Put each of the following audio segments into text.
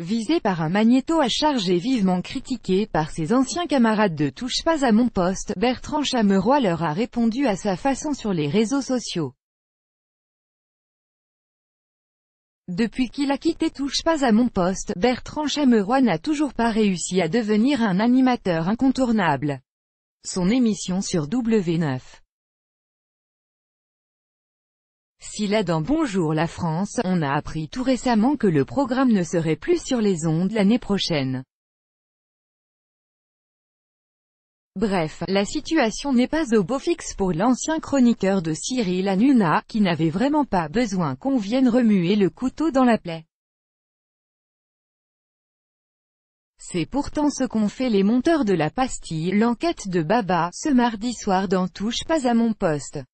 visé par un magnéto à charge et vivement critiqué par ses anciens camarades de Touche pas à mon poste, Bertrand Chameroy leur a répondu à sa façon sur les réseaux sociaux. Depuis qu'il a quitté Touche pas à mon poste, Bertrand Chameroy n'a toujours pas réussi à devenir un animateur incontournable. Son émission sur W9 s'il là dans Bonjour la France, on a appris tout récemment que le programme ne serait plus sur les ondes l'année prochaine. Bref, la situation n'est pas au beau fixe pour l'ancien chroniqueur de Cyril Hanouna, qui n'avait vraiment pas besoin qu'on vienne remuer le couteau dans la plaie. C'est pourtant ce qu'ont fait les monteurs de la pastille, l'enquête de Baba, ce mardi soir dans Touche pas à mon poste.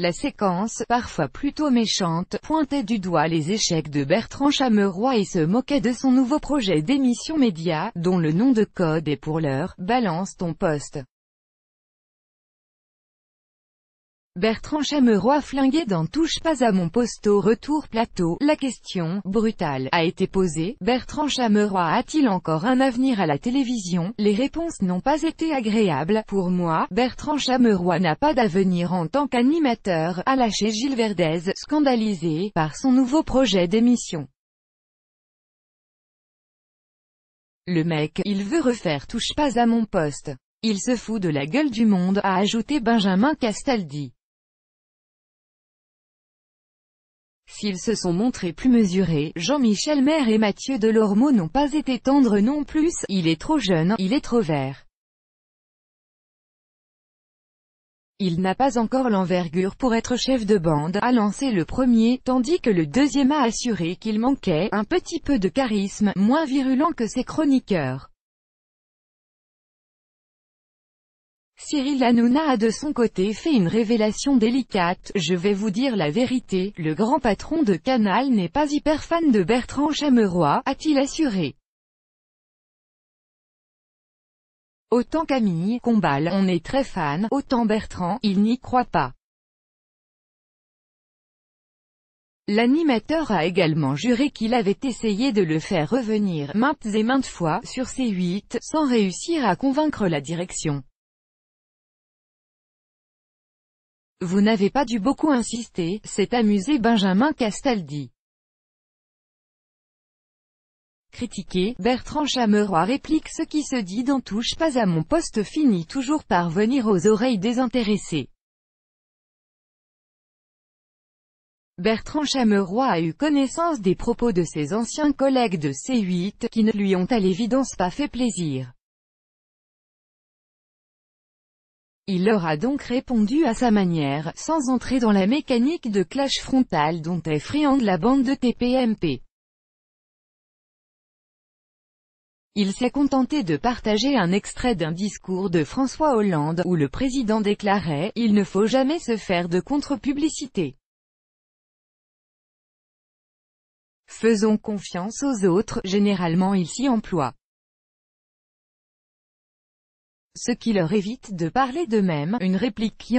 La séquence, parfois plutôt méchante, pointait du doigt les échecs de Bertrand Chameroy et se moquait de son nouveau projet d'émission média, dont le nom de code est pour l'heure « Balance ton poste ». Bertrand Chameroy flingué dans Touche pas à mon au retour plateau, la question, brutale, a été posée, Bertrand Chameroy a-t-il encore un avenir à la télévision Les réponses n'ont pas été agréables, pour moi, Bertrand Chameroy n'a pas d'avenir en tant qu'animateur, a lâché Gilles Verdez, scandalisé, par son nouveau projet d'émission. Le mec, il veut refaire Touche pas à mon poste. Il se fout de la gueule du monde, a ajouté Benjamin Castaldi. S'ils se sont montrés plus mesurés, Jean-Michel Maire et Mathieu Delormeau n'ont pas été tendres non plus, il est trop jeune, il est trop vert. Il n'a pas encore l'envergure pour être chef de bande, a lancé le premier, tandis que le deuxième a assuré qu'il manquait, un petit peu de charisme, moins virulent que ses chroniqueurs. Cyril Hanouna a de son côté fait une révélation délicate, je vais vous dire la vérité, le grand patron de Canal n'est pas hyper fan de Bertrand Chameroy, a-t-il assuré. Autant Camille, Combal, on est très fan, autant Bertrand, il n'y croit pas. L'animateur a également juré qu'il avait essayé de le faire revenir, maintes et maintes fois, sur ses huit, sans réussir à convaincre la direction. Vous n'avez pas dû beaucoup insister, s'est amusé Benjamin Castaldi. Critiqué, Bertrand Chameroy réplique ce qui se dit dans Touche pas à mon poste finit toujours par venir aux oreilles désintéressées. Bertrand Chameroy a eu connaissance des propos de ses anciens collègues de C8, qui ne lui ont à l'évidence pas fait plaisir. Il leur a donc répondu à sa manière, sans entrer dans la mécanique de clash frontal dont est friande la bande de TPMP. Il s'est contenté de partager un extrait d'un discours de François Hollande, où le président déclarait « Il ne faut jamais se faire de contre-publicité. Faisons confiance aux autres, généralement ils s'y emploient ce qui leur évite de parler d'eux-mêmes, une réplique qui